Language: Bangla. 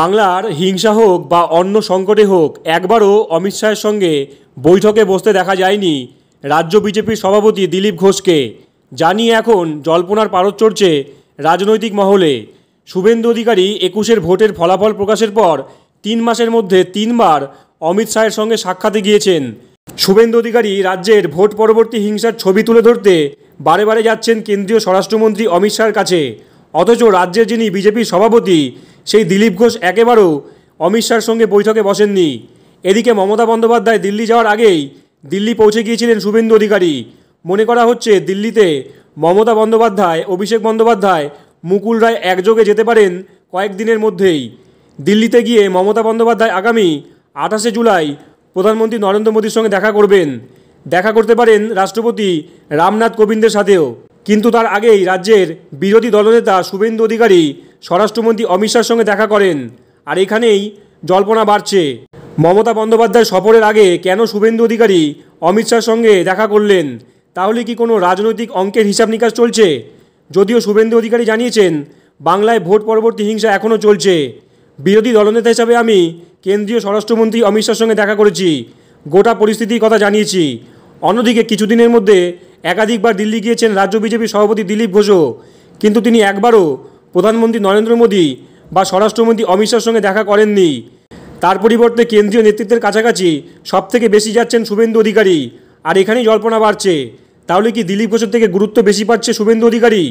বাংলার হিংসা হোক বা অন্য সংকটে হোক একবারও অমিত শাহের সঙ্গে বৈঠকে বসতে দেখা যায়নি রাজ্য বিজেপির সভাপতি দিলীপ ঘোষকে জানিয়ে এখন জল্পনার পারদ চড়ছে রাজনৈতিক মহলে শুভেন্দু অধিকারী একুশের ভোটের ফলাফল প্রকাশের পর তিন মাসের মধ্যে তিনবার অমিত শাহের সঙ্গে সাক্ষাতে গিয়েছেন শুভেন্দু অধিকারী রাজ্যের ভোট পরবর্তী হিংসার ছবি তুলে ধরতে বারে বারে যাচ্ছেন কেন্দ্রীয় স্বরাষ্ট্রমন্ত্রী অমিত শাহের কাছে অথচ রাজ্যের যিনি বিজেপির সভাপতি সেই দিলীপ ঘোষ একেবারেও অমিত শাহর সঙ্গে বৈঠকে বসেননি এদিকে মমতা বন্দ্যোপাধ্যায় দিল্লি যাওয়ার আগেই দিল্লি পৌঁছে গিয়েছিলেন শুভেন্দু অধিকারী মনে করা হচ্ছে দিল্লিতে মমতা বন্দ্যোপাধ্যায় অভিষেক বন্দ্যোপাধ্যায় মুকুল রায় একযোগে যেতে পারেন কয়েকদিনের মধ্যেই দিল্লিতে গিয়ে মমতা বন্দ্যোপাধ্যায় আগামী আঠাশে জুলাই প্রধানমন্ত্রী নরেন্দ্র মোদীর সঙ্গে দেখা করবেন দেখা করতে পারেন রাষ্ট্রপতি রামনাথ কোবিন্দের সাথেও কিন্তু তার আগেই রাজ্যের বিরোধী দলনেতা শুভেন্দু অধিকারী স্বরাষ্ট্রমন্ত্রী অমিত শাহর সঙ্গে দেখা করেন আর এখানেই জল্পনা বাড়ছে মমতা বন্দ্যোপাধ্যায় সফরের আগে কেন শুভেন্দু অধিকারী অমিত শাহর সঙ্গে দেখা করলেন তাহলে কি কোনো রাজনৈতিক অঙ্কের হিসাব নিকাশ চলছে যদিও শুভেন্দু অধিকারী জানিয়েছেন বাংলায় ভোট পরবর্তী হিংসা এখনও চলছে বিরোধী দলনেতা হিসাবে আমি কেন্দ্রীয় স্বরাষ্ট্রমন্ত্রী অমিত শাহর সঙ্গে দেখা করেছি গোটা পরিস্থিতির কথা জানিয়েছি অন্যদিকে কিছুদিনের মধ্যে একাধিকবার দিল্লি গিয়েছেন রাজ্য বিজেপি সভাপতি দিলীপ ঘোষও কিন্তু তিনি একবারও প্রধানমন্ত্রী নরেন্দ্র মোদী বা স্বরাষ্ট্রমন্ত্রী অমিত শাহর সঙ্গে দেখা করেননি তার পরিবর্তে কেন্দ্রীয় নেতৃত্বের কাছাকাছি সব থেকে বেশি যাচ্ছেন শুভেন্দু অধিকারী আর এখানেই জল্পনা বাড়ছে তাহলে কি দিলীপ ঘোষের থেকে গুরুত্ব বেশি পাচ্ছে শুভেন্দু অধিকারী